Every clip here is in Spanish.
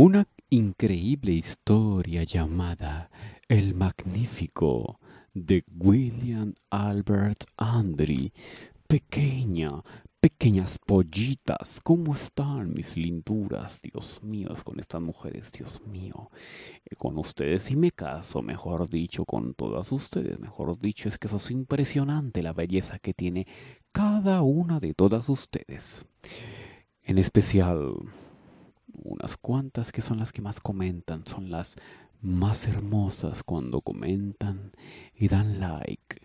Una increíble historia llamada El Magnífico de William Albert Andry. Pequeña, pequeñas pollitas, ¿cómo están mis linduras? Dios mío, con estas mujeres, Dios mío. Eh, con ustedes y me caso, mejor dicho, con todas ustedes, mejor dicho, es que eso es impresionante la belleza que tiene cada una de todas ustedes. En especial, unas cuantas que son las que más comentan, son las más hermosas cuando comentan y dan like.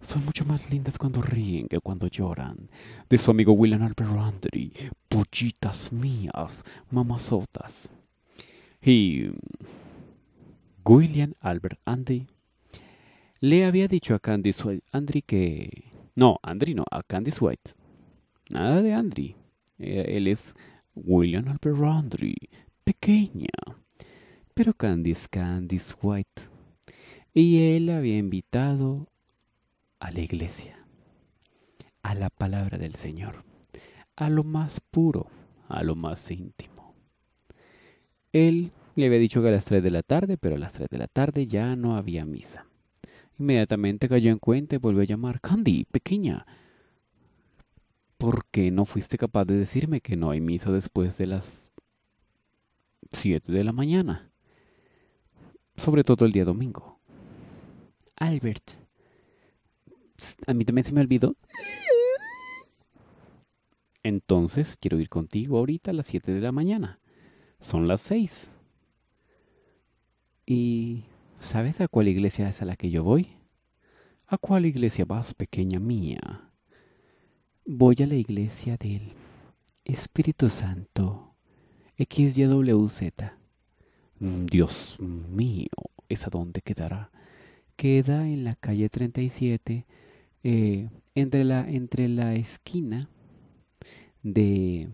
Son mucho más lindas cuando ríen que cuando lloran. De su amigo William Albert Alberandri, pollitas mías, mamazotas. Y mm, William Albert Andy le había dicho a Candice White, que... No, Andri no, a Candice White. Nada de Andri. Eh, él es William Alberandri, pequeña, pero Candice Candice White. Y él había invitado a la iglesia, a la palabra del Señor, a lo más puro, a lo más íntimo. Él le había dicho que a las 3 de la tarde, pero a las 3 de la tarde ya no había misa. Inmediatamente cayó en cuenta y volvió a llamar, Candy, pequeña, ¿por qué no fuiste capaz de decirme que no hay misa después de las 7 de la mañana? Sobre todo el día domingo. Albert, a mí también se me olvidó. Entonces quiero ir contigo ahorita a las 7 de la mañana. Son las 6. ¿Y sabes a cuál iglesia es a la que yo voy? ¿A cuál iglesia vas, pequeña mía? voy a la iglesia del Espíritu Santo, XYWZ. Mm, Dios mío, ¿es a dónde quedará? Queda en la calle 37, eh, entre, la, entre la esquina de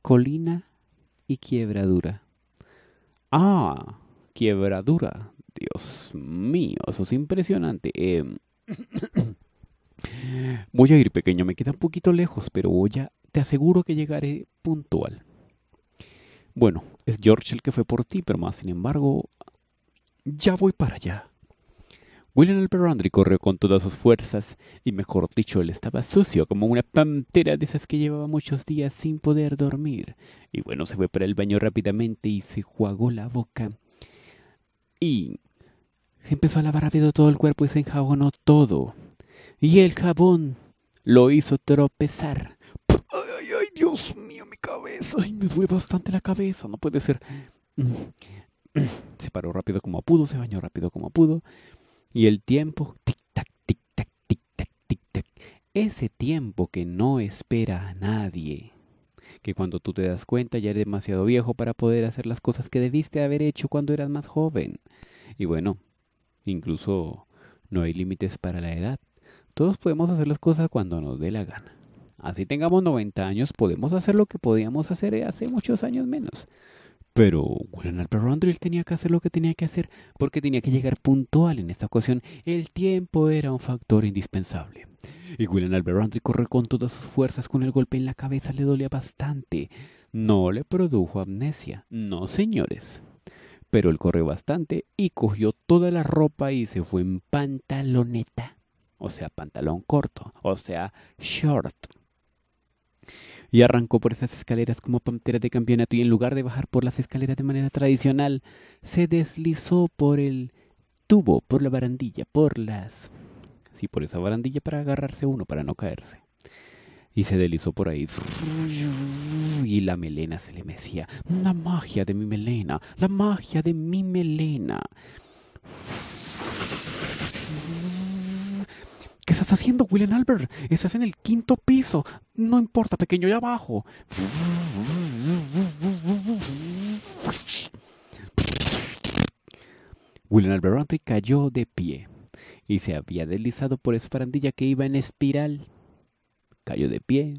Colina y Quiebradura. Ah, Quiebradura. Dios mío, eso es impresionante. Eh, Voy a ir pequeño, me queda un poquito lejos, pero ya te aseguro que llegaré puntual. Bueno, es George el que fue por ti, pero más sin embargo, ya voy para allá. William el corrió con todas sus fuerzas, y mejor dicho, él estaba sucio como una pantera de esas que llevaba muchos días sin poder dormir. Y bueno, se fue para el baño rápidamente y se jugó la boca. Y empezó a lavar rápido todo el cuerpo y se enjabonó todo y el jabón lo hizo tropezar. Ay, ay, Dios mío, mi cabeza. Ay, me duele bastante la cabeza. No puede ser. Se paró rápido como pudo, se bañó rápido como pudo. Y el tiempo, tic-tac, tic-tac, tic-tac, tic-tac. Ese tiempo que no espera a nadie. Que cuando tú te das cuenta ya eres demasiado viejo para poder hacer las cosas que debiste haber hecho cuando eras más joven. Y bueno, incluso no hay límites para la edad. Todos podemos hacer las cosas cuando nos dé la gana. Así tengamos 90 años, podemos hacer lo que podíamos hacer eh, hace muchos años menos. Pero William Albert tenía que hacer lo que tenía que hacer porque tenía que llegar puntual en esta ocasión. El tiempo era un factor indispensable. Y William Albert Andrew corrió con todas sus fuerzas con el golpe en la cabeza, le dolía bastante. No le produjo amnesia, no señores. Pero él corrió bastante y cogió toda la ropa y se fue en pantaloneta o sea, pantalón corto, o sea, short. Y arrancó por esas escaleras como pantera de campeonato y en lugar de bajar por las escaleras de manera tradicional, se deslizó por el tubo, por la barandilla, por las... Sí, por esa barandilla para agarrarse uno, para no caerse. Y se deslizó por ahí. Y la melena se le mecía. La magia de mi melena, la magia de mi melena estás haciendo, William Albert? Estás en el quinto piso. No importa, pequeño, allá abajo. William Ranty cayó de pie y se había deslizado por esa farandilla que iba en espiral. Cayó de pie.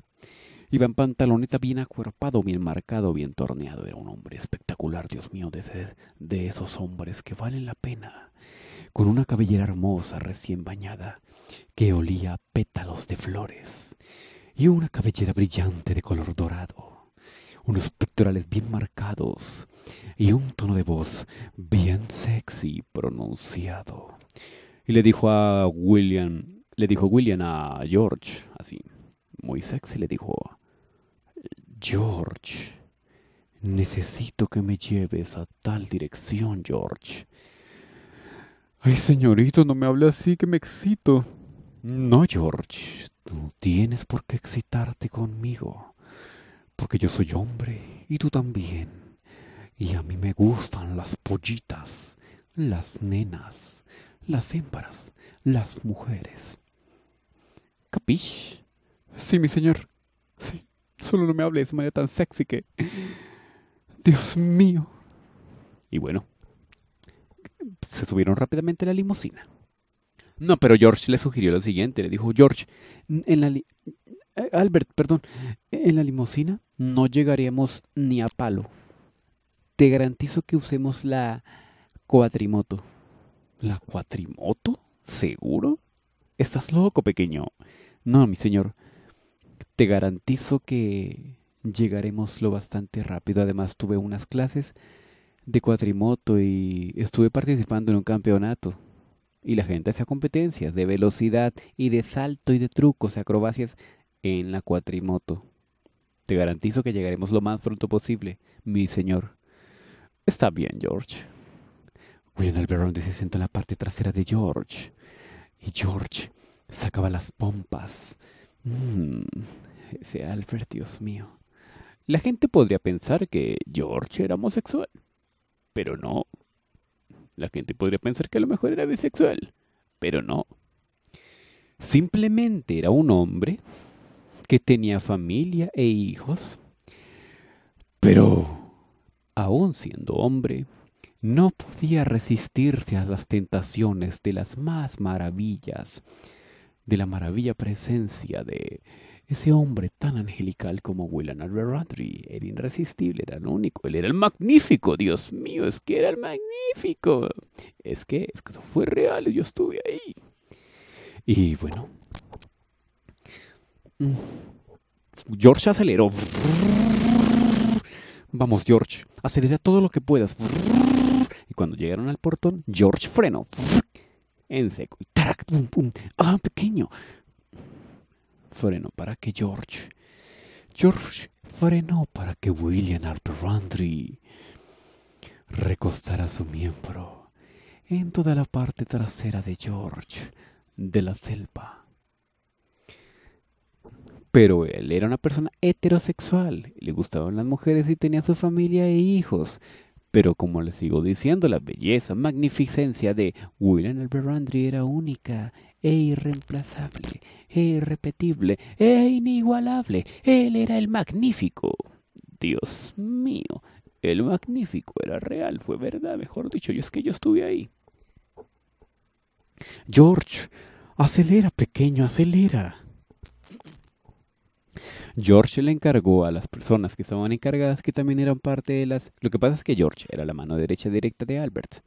Iba en pantaloneta bien acuerpado, bien marcado, bien torneado. Era un hombre espectacular, Dios mío, de, de esos hombres que valen la pena con una cabellera hermosa recién bañada que olía a pétalos de flores y una cabellera brillante de color dorado, unos pectorales bien marcados y un tono de voz bien sexy pronunciado. Y le dijo a William, le dijo William a George, así, muy sexy, le dijo, George, necesito que me lleves a tal dirección, George. Ay, señorito, no me hable así que me excito. No, George, Tú tienes por qué excitarte conmigo, porque yo soy hombre y tú también. Y a mí me gustan las pollitas, las nenas, las hembras, las mujeres. ¿Capish? Sí, mi señor. Sí, solo no me hables de manera tan sexy que... Dios mío. Y bueno, se subieron rápidamente la limusina. No, pero George le sugirió lo siguiente, le dijo, George, en la eh, Albert, perdón, en la limusina no llegaríamos ni a palo. Te garantizo que usemos la cuatrimoto. ¿La cuatrimoto? ¿Seguro? Estás loco, pequeño. No, mi señor. Te garantizo que llegaremos lo bastante rápido. Además, tuve unas clases de cuatrimoto y estuve participando en un campeonato. Y la gente hacía competencias de velocidad y de salto y de trucos y acrobacias en la cuatrimoto. Te garantizo que llegaremos lo más pronto posible, mi señor. Está bien, George. William Alberón se sentó en la parte trasera de George. Y George sacaba las pompas. Mm, ese Alfred, Dios mío. La gente podría pensar que George era homosexual pero no. La gente podría pensar que a lo mejor era bisexual, pero no. Simplemente era un hombre que tenía familia e hijos, pero aún siendo hombre, no podía resistirse a las tentaciones de las más maravillas, de la maravilla presencia de ese hombre tan angelical como Albert Rodri era irresistible, era el único, él era el magnífico, Dios mío, es que era el magnífico. Es que, es que eso fue real, yo estuve ahí. Y bueno. Mm. George aceleró. Vamos, George, acelera todo lo que puedas. Y cuando llegaron al portón, George frenó en seco. Y pum! ¡Ah, pequeño! frenó para que George. George frenó para que William Arthur Randry recostara su miembro en toda la parte trasera de George de la selva. Pero él era una persona heterosexual, le gustaban las mujeres y tenía su familia e hijos. Pero como le sigo diciendo, la belleza, magnificencia de William Albert Randry era única e irreemplazable, e irrepetible, e inigualable. Él era el magnífico. Dios mío, el magnífico era real, fue verdad, mejor dicho, yo es que yo estuve ahí. George, acelera, pequeño, acelera. George le encargó a las personas que estaban encargadas, que también eran parte de las... Lo que pasa es que George era la mano derecha directa de Albert.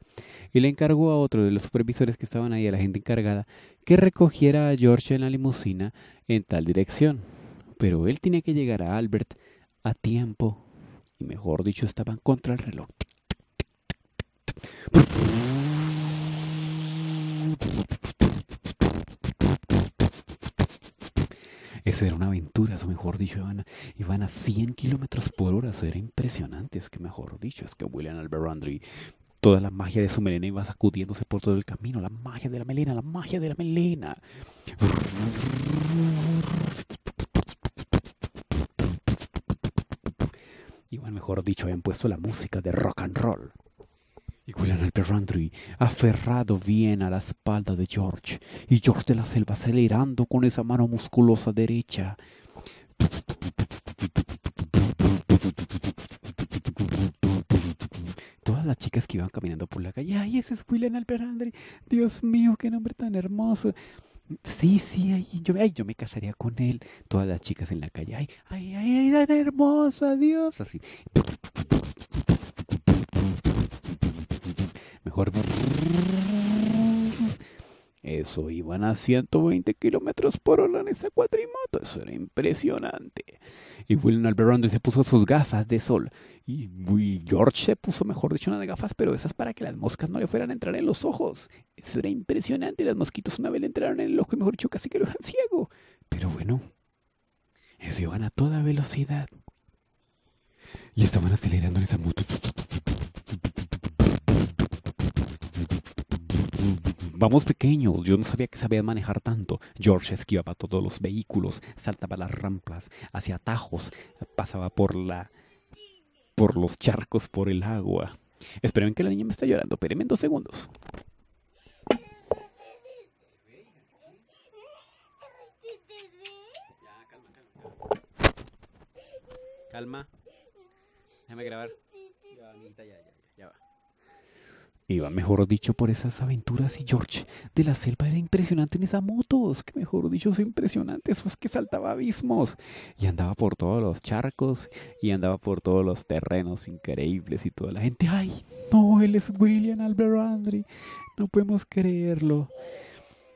Y le encargó a otro de los supervisores que estaban ahí, a la gente encargada, que recogiera a George en la limusina en tal dirección. Pero él tenía que llegar a Albert a tiempo. Y mejor dicho, estaban contra el reloj. Eso era una aventura, eso mejor dicho, iban a, iban a 100 kilómetros por hora, eso era impresionante, es que mejor dicho, es que William Albert toda la magia de su melena iba sacudiéndose por todo el camino, la magia de la melena, la magia de la melena. Y bueno, mejor dicho, habían puesto la música de rock and roll. Y William Alperandri aferrado bien a la espalda de George, y George de la selva acelerando con esa mano musculosa derecha. Todas las chicas que iban caminando por la calle, ¡ay, ese es William Alperandri! ¡Dios mío, qué nombre tan hermoso! Sí, sí, ay, yo, yo me casaría con él. Todas las chicas en la calle, ¡ay, ay, ay, tan hermoso, adiós! Así. Eso iban a 120 kilómetros por hora en esa cuatrimoto. Eso era impresionante. Y William Alberando se puso sus gafas de sol. Y George se puso, mejor dicho, una de gafas, pero esas para que las moscas no le fueran a entrar en los ojos. Eso era impresionante. Las mosquitos una vez le entraron en el ojo mejor dicho, casi que lo eran ciego. Pero bueno, eso iban a toda velocidad. Y estaban acelerando en esa moto. Vamos pequeños, yo no sabía que sabía manejar tanto. George esquivaba todos los vehículos, saltaba las rampas, hacía atajos, pasaba por la por los charcos, por el agua. Esperen que la niña me está llorando, espérenme dos segundos. Ya, calma, calma, calma. Déjame grabar. Ya, ya, ya, ya, ya va. Iba, mejor dicho, por esas aventuras y George de la selva era impresionante en esa moto. Es que, mejor dicho, es impresionante. esos que saltaba abismos. Y andaba por todos los charcos y andaba por todos los terrenos increíbles y toda la gente. ¡Ay! No, él es William Albert No podemos creerlo.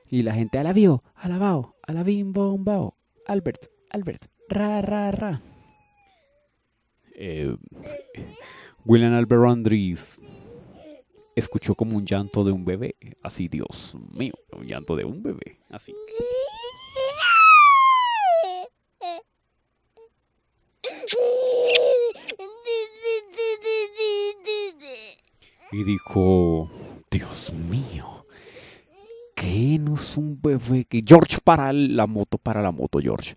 Y la gente a la alabao, alabim, bombao. Albert, Albert, ra, ra, ra. Eh, William Albert es escuchó como un llanto de un bebé. Así, Dios mío, un llanto de un bebé. Así. Y dijo, Dios mío, ¿qué no es un bebé? que George, para la moto, para la moto, George.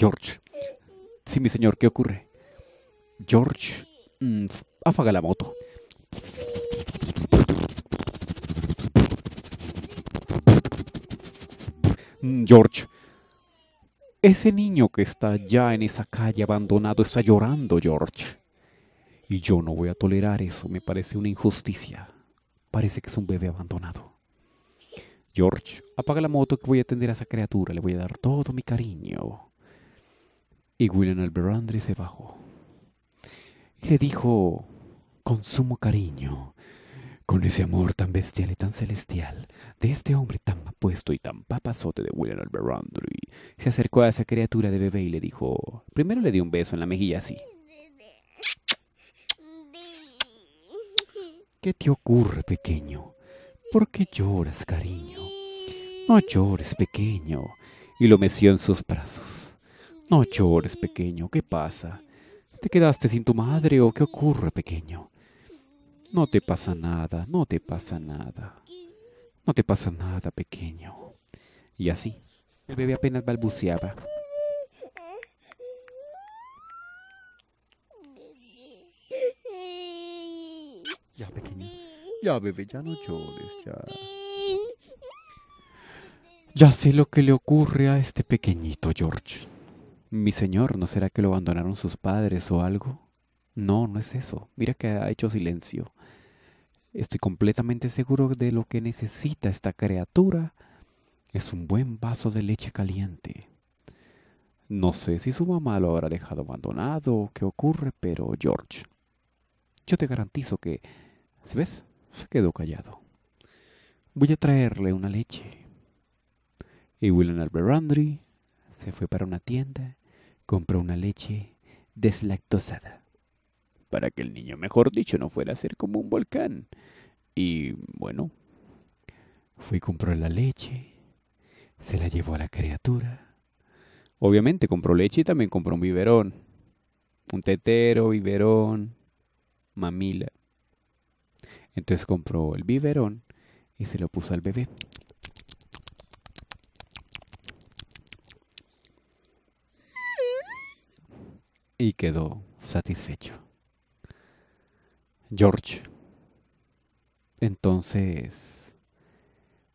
George. Sí, mi señor, ¿qué ocurre? George, mm, apaga afaga la moto. Mm, George, ese niño que está ya en esa calle abandonado está llorando, George. Y yo no voy a tolerar eso, me parece una injusticia. Parece que es un bebé abandonado. George, apaga la moto que voy a atender a esa criatura, le voy a dar todo mi cariño. Y William Alberandri se bajó. Y le dijo con sumo cariño, con ese amor tan bestial y tan celestial, de este hombre tan apuesto y tan papazote de William Alberandri, se acercó a esa criatura de bebé y le dijo, primero le dio un beso en la mejilla así. ¿Qué te ocurre, pequeño? ¿Por qué lloras, cariño? No llores, pequeño. Y lo meció en sus brazos. No llores, pequeño, ¿qué pasa? ¿Te quedaste sin tu madre o qué ocurre, pequeño? No te pasa nada, no te pasa nada. No te pasa nada, pequeño. Y así, el bebé apenas balbuceaba. Ya, pequeño. Ya, bebé, ya no llores, ya. Ya sé lo que le ocurre a este pequeñito George. Mi señor, ¿no será que lo abandonaron sus padres o algo? No, no es eso. Mira que ha hecho silencio. Estoy completamente seguro de lo que necesita esta criatura. Es un buen vaso de leche caliente. No sé si su mamá lo habrá dejado abandonado o qué ocurre, pero George, yo te garantizo que... ¿se ¿Ves? Se quedó callado. Voy a traerle una leche. Y William Alberandri se fue para una tienda Compró una leche deslactosada. Para que el niño, mejor dicho, no fuera a ser como un volcán. Y bueno, fui y compró la leche. Se la llevó a la criatura. Obviamente compró leche y también compró un biberón. Un tetero, biberón, mamila. Entonces compró el biberón y se lo puso al bebé. y quedó satisfecho. George. Entonces,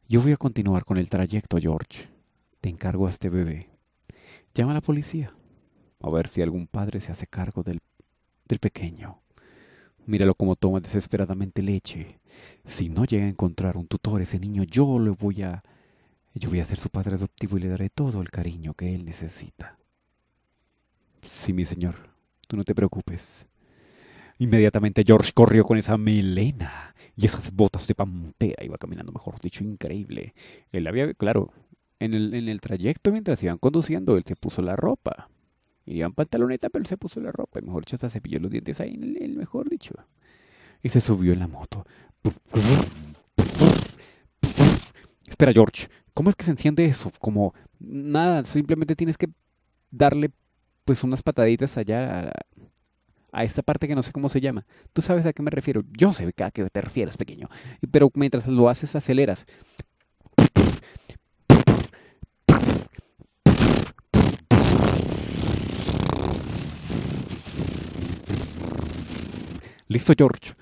yo voy a continuar con el trayecto, George. Te encargo a este bebé. Llama a la policía. A ver si algún padre se hace cargo del, del pequeño. Míralo como toma desesperadamente leche. Si no llega a encontrar un tutor, ese niño yo le voy a... Yo voy a ser su padre adoptivo y le daré todo el cariño que él necesita. Sí, mi señor, tú no te preocupes. Inmediatamente George corrió con esa melena y esas botas de pantera. Iba caminando, mejor dicho, increíble. Él había, claro, en el, trayecto mientras iban conduciendo, él se puso la ropa. Iban pantaloneta, pero él se puso la ropa. Y mejor dicho, se cepilló los dientes ahí el, el mejor dicho. Y se subió en la moto. Espera, George, ¿cómo es que se enciende eso? Como nada, simplemente tienes que darle pues unas pataditas allá a, a esta parte que no sé cómo se llama. Tú sabes a qué me refiero. Yo sé a qué te refieres, pequeño. Pero mientras lo haces, aceleras. Listo, George.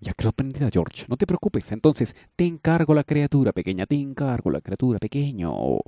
Ya quedó prendida, George. No te preocupes. Entonces, te encargo la criatura pequeña. Te encargo la criatura pequeño.